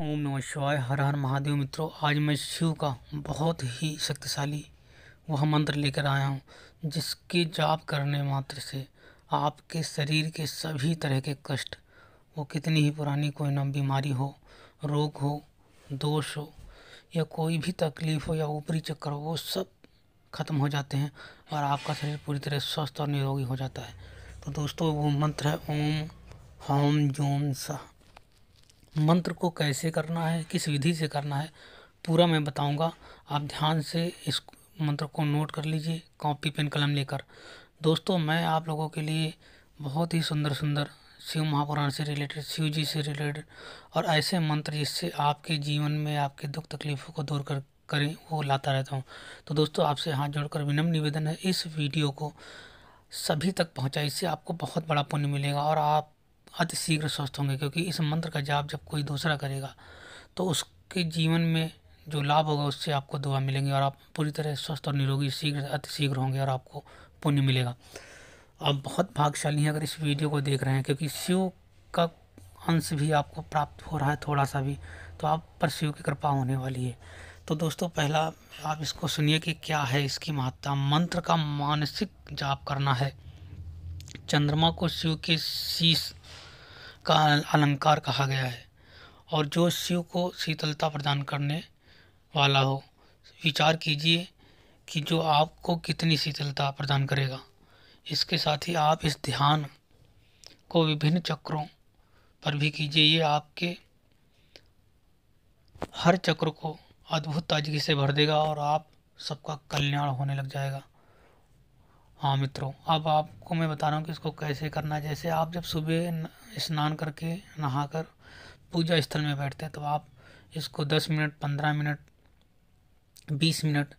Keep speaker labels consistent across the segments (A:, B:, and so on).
A: ओम नमः शिवाय हर हर महादेव मित्रों आज मैं शिव का बहुत ही शक्तिशाली वह मंत्र लेकर आया हूँ जिसके जाप करने मात्र से आपके शरीर के सभी तरह के कष्ट वो कितनी ही पुरानी कोई ना बीमारी हो रोग हो दोष हो या कोई भी तकलीफ़ हो या ऊपरी चक्कर हो वो सब ख़त्म हो जाते हैं और आपका शरीर पूरी तरह स्वस्थ और निरोगी हो जाता है तो दोस्तों वो मंत्र है ओम होम जोम सा मंत्र को कैसे करना है किस विधि से करना है पूरा मैं बताऊंगा आप ध्यान से इस मंत्र को नोट कर लीजिए कॉपी पेन कलम लेकर दोस्तों मैं आप लोगों के लिए बहुत ही सुंदर सुंदर शिव महापुराण से रिलेटेड शिव जी से रिलेटेड और ऐसे मंत्र जिससे आपके जीवन में आपके दुख तकलीफ़ों को दूर कर करें वो लाता रहता हूँ तो दोस्तों आपसे हाथ जोड़कर विनम्र निवेदन है इस वीडियो को सभी तक पहुँचाए इससे आपको बहुत बड़ा पुण्य मिलेगा और आप अति शीघ्र स्वस्थ होंगे क्योंकि इस मंत्र का जाप जब कोई दूसरा करेगा तो उसके जीवन में जो लाभ होगा उससे आपको दुआ मिलेंगी और आप पूरी तरह स्वस्थ और निरोगी शीघ्र अति शीघ्र होंगे और आपको पुण्य मिलेगा आप बहुत भाग्यशाली हैं अगर इस वीडियो को देख रहे हैं क्योंकि शिव का अंश भी आपको प्राप्त हो रहा है थोड़ा सा भी तो आप पर शिव की कृपा होने वाली है तो दोस्तों पहला आप इसको सुनिए कि क्या है इसकी महत्ता मंत्र का मानसिक जाप करना है चंद्रमा को शिव के शीश का अलंकार कहा गया है और जो शिव को शीतलता प्रदान करने वाला हो विचार कीजिए कि जो आपको कितनी शीतलता प्रदान करेगा इसके साथ ही आप इस ध्यान को विभिन्न चक्रों पर भी कीजिए ये आपके हर चक्र को अद्भुत ताजगी से भर देगा और आप सबका कल्याण होने लग जाएगा हाँ मित्रों अब आपको मैं बता रहा हूँ कि इसको कैसे करना है जैसे आप जब सुबह स्नान करके नहाकर पूजा स्थल में बैठते हैं तो आप इसको दस मिनट पंद्रह मिनट बीस मिनट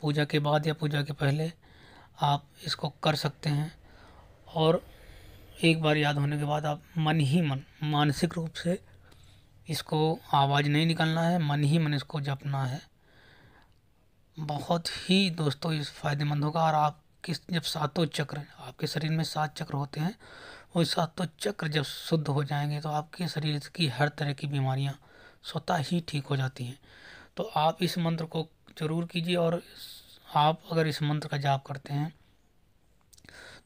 A: पूजा के बाद या पूजा के पहले आप इसको कर सकते हैं और एक बार याद होने के बाद आप मन ही मन मानसिक रूप से इसको आवाज़ नहीं निकलना है मन ही मन इसको जपना है बहुत ही दोस्तों इस फ़ायदेमंद होगा और आप किस जब सातों चक्र आपके शरीर में सात चक्र होते हैं वो सातों चक्र जब शुद्ध हो जाएंगे तो आपके शरीर की हर तरह की बीमारियाँ स्वतः ही ठीक हो जाती हैं तो आप इस मंत्र को जरूर कीजिए और आप अगर इस मंत्र का जाप करते हैं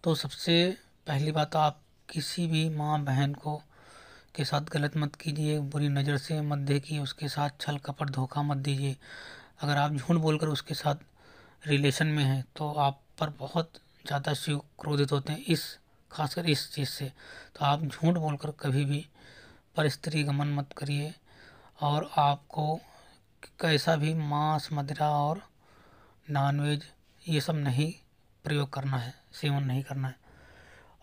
A: तो सबसे पहली बात तो आप किसी भी माँ बहन को के साथ गलत मत कीजिए बुरी नज़र से मत देखिए उसके साथ छल कपट धोखा मत दीजिए अगर आप झूठ बोलकर उसके साथ रिलेशन में हैं तो आप पर बहुत ज़्यादा शिव क्रोधित होते हैं इस खासकर इस चीज़ से तो आप झूठ बोलकर कभी भी पर स्त्री गमन मत करिए और आपको कैसा भी मांस मदिरा और नॉनवेज ये सब नहीं प्रयोग करना है सेवन नहीं करना है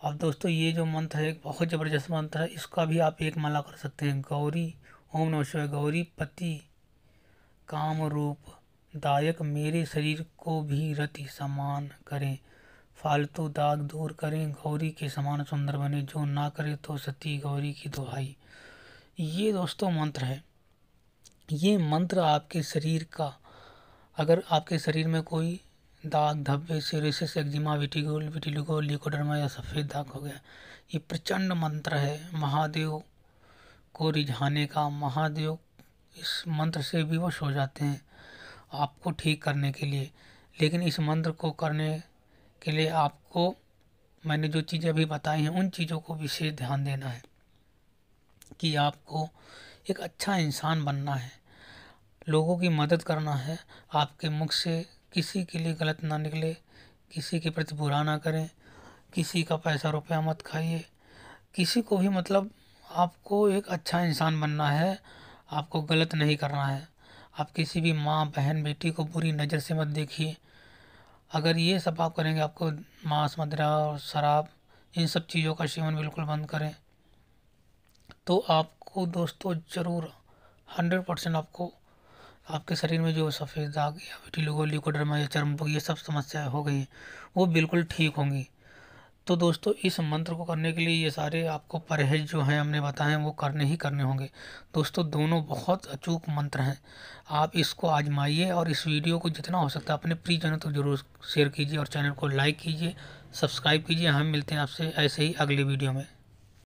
A: अब दोस्तों ये जो मंत्र है एक बहुत ज़बरदस्त मंत्र है इसका भी आप एक माला कर सकते हैं गौरी ओम नमः शिवाय गौरी पति काम रूप दायक मेरे शरीर को भी रति समान करें फालतू दाग दूर करें गौरी के समान सुंदर बने जो ना करे तो सती गौरी की दुहाई ये दोस्तों मंत्र है ये मंत्र आपके शरीर का अगर आपके शरीर में कोई दाग धब्बे सिरेसिस एक्जिमा विटिगोल विटिलिगो लिकोडर्मा या सफ़ेद दाग हो गया ये प्रचंड मंत्र है महादेव को रिझाने का महादेव इस मंत्र से विवश हो जाते हैं आपको ठीक करने के लिए लेकिन इस मंत्र को करने के लिए आपको मैंने जो चीज़ें अभी बताई हैं उन चीज़ों को विशेष ध्यान देना है कि आपको एक अच्छा इंसान बनना है लोगों की मदद करना है आपके मुख से किसी के लिए गलत ना निकले किसी के प्रति बुरा ना करें किसी का पैसा रुपया मत खाइए किसी को भी मतलब आपको एक अच्छा इंसान बनना है आपको गलत नहीं करना है आप किसी भी माँ बहन बेटी को बुरी नज़र से मत देखिए अगर ये सब आप करेंगे आपको मांस मदरा और शराब इन सब चीज़ों का सेवन बिल्कुल बंद करें तो आपको दोस्तों ज़रूर हंड्रेड परसेंट आपको आपके शरीर में जो सफ़ेद दाग या लिकोडर्मा या चर्म ये सब समस्याएं हो गई वो बिल्कुल ठीक होंगी तो दोस्तों इस मंत्र को करने के लिए ये सारे आपको परहेज जो हैं हमने बताए वो करने ही करने होंगे दोस्तों दोनों बहुत अचूक मंत्र हैं आप इसको आजमाइए और इस वीडियो को जितना हो सकता है अपने प्रियजनों तक तो जरूर शेयर कीजिए और चैनल को लाइक कीजिए सब्सक्राइब कीजिए हम मिलते हैं आपसे ऐसे ही अगले वीडियो में